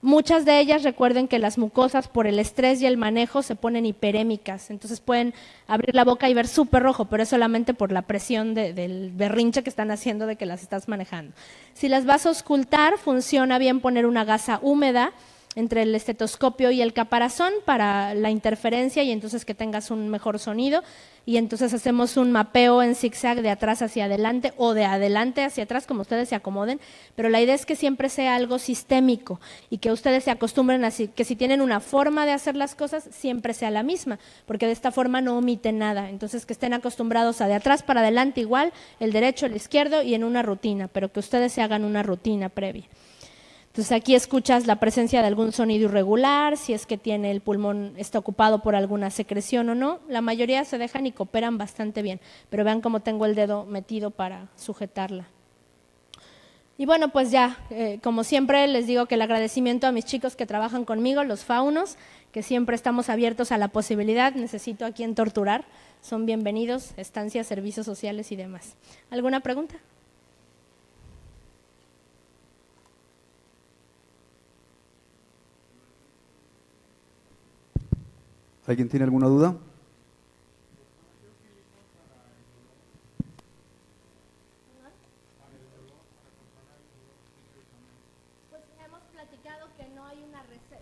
Muchas de ellas recuerden que las mucosas por el estrés y el manejo se ponen hiperémicas, entonces pueden abrir la boca y ver súper rojo, pero es solamente por la presión del berrinche que están haciendo de que las estás manejando. Si las vas a ocultar, funciona bien poner una gasa húmeda entre el estetoscopio y el caparazón para la interferencia y entonces que tengas un mejor sonido y entonces hacemos un mapeo en zigzag de atrás hacia adelante o de adelante hacia atrás, como ustedes se acomoden, pero la idea es que siempre sea algo sistémico y que ustedes se acostumbren a que si tienen una forma de hacer las cosas, siempre sea la misma, porque de esta forma no omiten nada. Entonces, que estén acostumbrados a de atrás para adelante igual, el derecho, el izquierdo y en una rutina, pero que ustedes se hagan una rutina previa. Entonces aquí escuchas la presencia de algún sonido irregular, si es que tiene el pulmón, está ocupado por alguna secreción o no. La mayoría se dejan y cooperan bastante bien, pero vean cómo tengo el dedo metido para sujetarla. Y bueno, pues ya, eh, como siempre, les digo que el agradecimiento a mis chicos que trabajan conmigo, los faunos, que siempre estamos abiertos a la posibilidad, necesito a quien torturar, son bienvenidos, estancias, servicios sociales y demás. ¿Alguna pregunta? ¿Alguien tiene alguna duda? Pues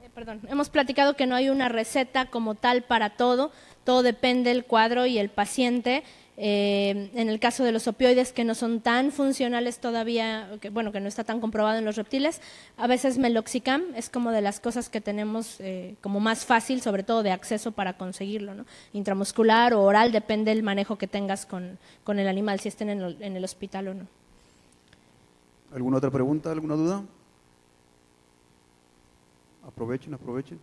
eh, perdón, hemos platicado que no hay una receta como tal para todo, todo depende del cuadro y el paciente. Eh, en el caso de los opioides que no son tan funcionales todavía, bueno, que no está tan comprobado en los reptiles, a veces meloxicam es como de las cosas que tenemos eh, como más fácil, sobre todo de acceso para conseguirlo, ¿no? intramuscular o oral, depende del manejo que tengas con, el animal, si estén en el hospital o no. ¿Alguna otra pregunta, alguna duda? Aprovechen, aprovechen.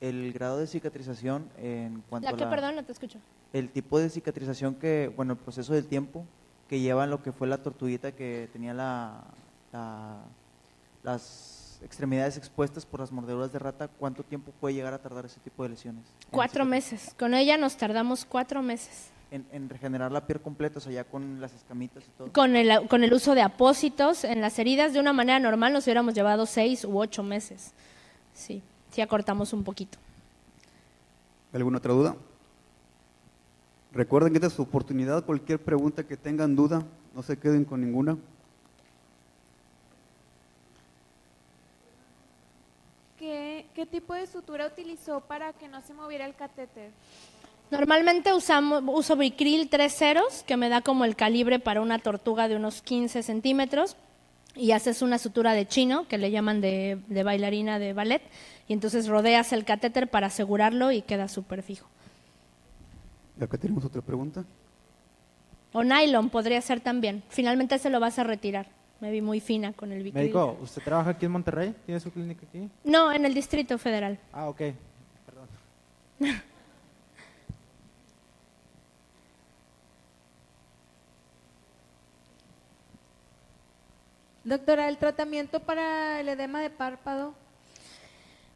el grado de cicatrización en cuanto la que, perdón, no te escucho. El tipo de cicatrización que, bueno, el proceso del tiempo que lleva lo que fue la tortuguita que tenía la, las extremidades expuestas por las mordeduras de rata, ¿cuánto tiempo puede llegar a tardar ese tipo de lesiones? Cuatro meses. Con ella nos tardamos cuatro meses. En, regenerar la piel completa, o sea, ya con las escamitas y todo. Con con el uso de apósitos en las heridas, de una manera normal nos hubiéramos llevado seis u ocho meses. Sí si acortamos un poquito. ¿Alguna otra duda? Recuerden que esta es su oportunidad, cualquier pregunta que tengan duda, no se queden con ninguna. ¿Qué, tipo de sutura utilizó para que no se moviera el catéter? Normalmente usamos, uso Bicril 3.0, ceros, que me da como el calibre para una tortuga de unos 15 centímetros y haces una sutura de chino, que le llaman de, bailarina de ballet, y entonces rodeas el catéter para asegurarlo y queda súper fijo. Y acá tenemos otra pregunta. O nylon podría ser también. Finalmente se lo vas a retirar. Me vi muy fina con el bikini. Médico, ¿usted trabaja aquí en Monterrey? ¿Tiene su clínica aquí? No, en el Distrito Federal. Ah, ok. Perdón. Doctora, ¿el tratamiento para el edema de párpado?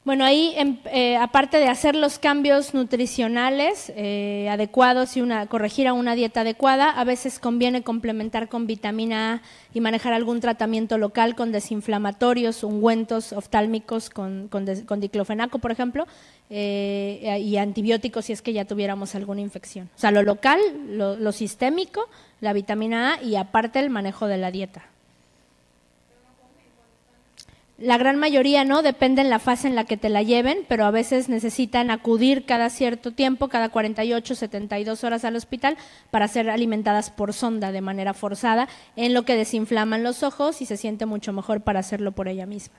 Bueno, ahí em, eh, aparte de hacer los cambios nutricionales eh, adecuados y corregir a una dieta adecuada, a veces conviene complementar con vitamina A y manejar algún tratamiento local con desinflamatorios, ungüentos oftálmicos con, diclofenaco, por ejemplo, eh, y antibióticos si es que ya tuviéramos alguna infección. O sea, lo local, lo sistémico, la vitamina A y aparte el manejo de la dieta la gran mayoría no, depende en la fase en la que te la lleven, pero a veces necesitan acudir cada cierto tiempo, cada 48, 72 horas al hospital para ser alimentadas por sonda de manera forzada, en lo que desinflaman los ojos y se siente mucho mejor para hacerlo por ella misma.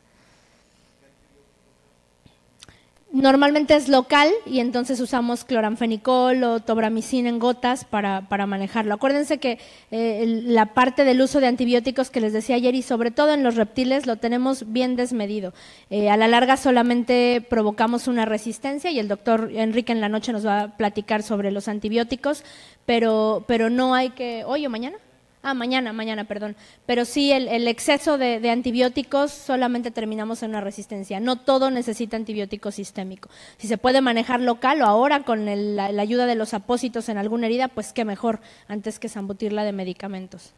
Normalmente es local y entonces usamos cloranfenicol o tobramicina en gotas para, manejarlo. Acuérdense que eh, la parte del uso de antibióticos que les decía ayer y sobre todo en los reptiles lo tenemos bien desmedido. Eh, a la larga solamente provocamos una resistencia y el doctor Enrique en la noche nos va a platicar sobre los antibióticos, pero, pero no hay que, hoy o mañana, Ah, mañana, mañana, perdón. Pero sí, el, exceso de, antibióticos solamente terminamos en una resistencia. No todo necesita antibiótico sistémico. Si se puede manejar local o ahora con la, la, ayuda de los apósitos en alguna herida, pues qué mejor, antes que zambutirla de medicamentos.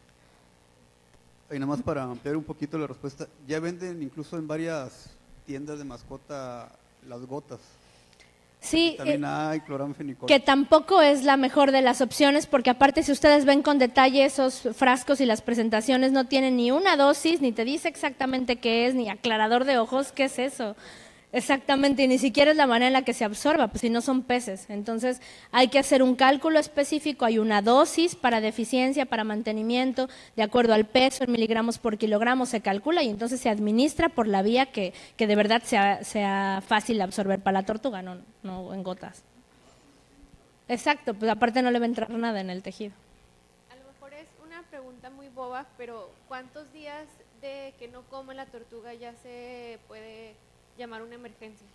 Y nada más para ampliar un poquito la respuesta, ya venden incluso en varias tiendas de mascota las gotas. Sí, eh, que tampoco es la mejor de las opciones, porque aparte si ustedes ven con detalle esos frascos y las presentaciones no tienen ni una dosis, ni te dice exactamente qué es, ni aclarador de ojos, ¿qué es eso? Exactamente, y ni siquiera es la manera en la que se absorba, pues si no son peces. Entonces hay que hacer un cálculo específico, hay una dosis para deficiencia, para mantenimiento, de acuerdo al peso, en miligramos por kilogramo se calcula y entonces se administra por la vía que, de verdad sea, sea fácil absorber para la tortuga, no, no en gotas. Exacto, pues aparte no le va a entrar nada en el tejido. A lo mejor es una pregunta muy boba, pero ¿cuántos días de que no come la tortuga ya se puede llamar una emergencia?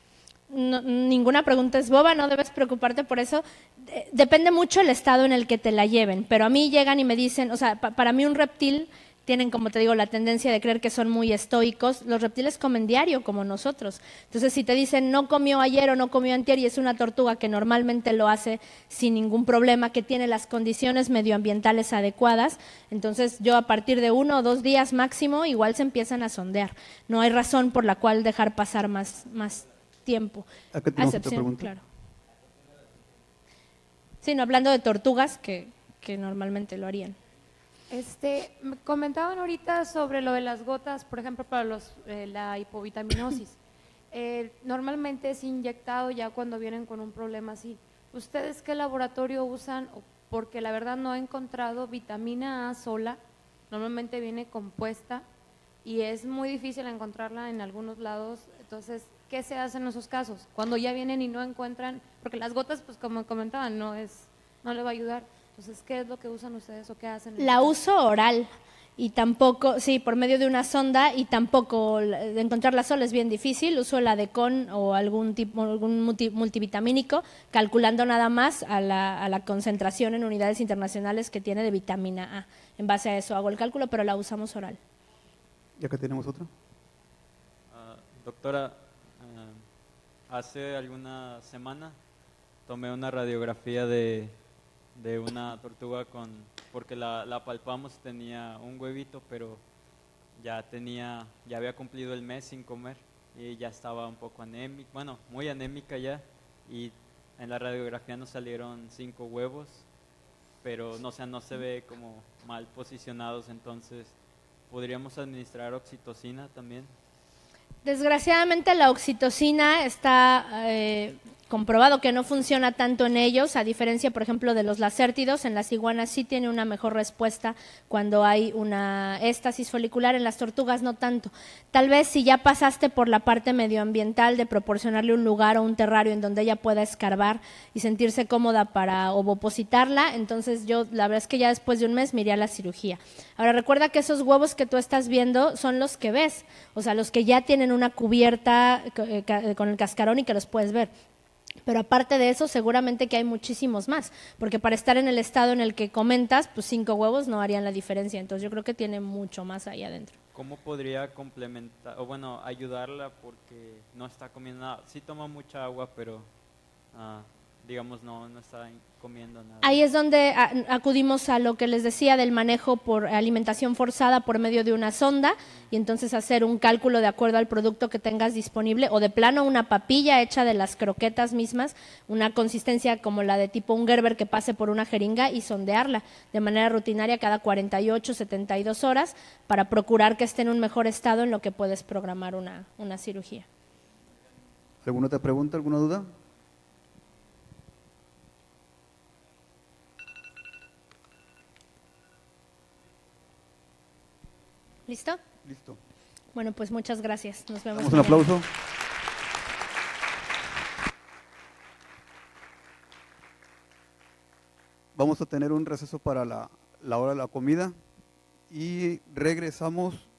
ninguna pregunta es boba, no debes preocuparte por eso. depende mucho el estado en el que te la lleven, pero a mí llegan y me dicen, o sea, para mí un reptil tienen, como te digo, la tendencia de creer que son muy estoicos, los reptiles comen diario, como nosotros. Entonces, si te dicen no comió ayer o no comió antier y es una tortuga que normalmente lo hace sin ningún problema, que tiene las condiciones medioambientales adecuadas, entonces yo a partir de uno o dos días máximo igual se empiezan a sondear. No hay razón por la cual dejar pasar más, más tiempo. claro. Sino hablando de tortugas que normalmente lo harían. Este, comentaban ahorita sobre lo de las gotas, por ejemplo, para los, eh, la hipovitaminosis. Eh, normalmente es inyectado ya cuando vienen con un problema así. ¿Ustedes qué laboratorio usan? Porque la verdad no he encontrado vitamina A sola, normalmente viene compuesta y es muy difícil encontrarla en algunos lados. Entonces, ¿qué se hace en esos casos? Cuando ya vienen y no encuentran, porque las gotas, pues como comentaban, no es, no le va a ayudar. ¿qué es lo que usan ustedes o qué hacen? La uso oral y tampoco, sí, por medio de una sonda y tampoco encontrar la sola es bien difícil. Uso la de con o algún tipo, algún multivitamínico, calculando nada más a la, concentración en unidades internacionales que tiene de vitamina A. En base a eso hago el cálculo, pero la usamos oral. Y acá tenemos otro. Ah, doctora, eh, hace alguna semana tomé una radiografía de de una tortuga con, porque la, la palpamos, tenía un huevito, pero ya tenía, ya había cumplido el mes sin comer y ya estaba un poco anémica, bueno, muy anémica ya y en la radiografía nos salieron cinco huevos, pero no, sea, no se ve como mal posicionados, entonces podríamos administrar oxitocina también Desgraciadamente la oxitocina está eh, comprobado que no funciona tanto en ellos, a diferencia, por ejemplo, de los lacértidos, en las iguanas sí tiene una mejor respuesta cuando hay una éstasis folicular, en las tortugas no tanto. Tal vez si ya pasaste por la parte medioambiental de proporcionarle un lugar o un terrario en donde ella pueda escarbar y sentirse cómoda para ovopositarla, entonces yo la verdad es que ya después de un mes miré a la cirugía. Ahora recuerda que esos huevos que tú estás viendo son los que ves, o sea, los que ya tienen una cubierta eh, eh, con el cascarón y que los puedes ver. Pero aparte de eso, seguramente que hay muchísimos más, porque para estar en el estado en el que comentas, pues cinco huevos no harían la diferencia. Entonces yo creo que tiene mucho más ahí adentro. ¿Cómo podría complementar, o bueno, ayudarla porque no está comiendo nada? Sí toma mucha agua, pero... Ah, digamos, no, está comiendo nada. Ahí es donde ah, acudimos a lo que les decía del manejo por alimentación forzada por medio de una sonda y entonces hacer un cálculo de acuerdo al producto que tengas disponible o de plano una papilla hecha de las croquetas mismas, una consistencia como la de tipo un Gerber que pase por una jeringa y sondearla de manera rutinaria cada 48, 72 horas para procurar que esté en un mejor estado en lo que puedes programar una, una cirugía. ¿Alguna otra pregunta, alguna duda? ¿Listo? Listo. Bueno, pues muchas gracias. Nos vemos. un aplauso. Vamos a tener un receso para la hora de la comida y regresamos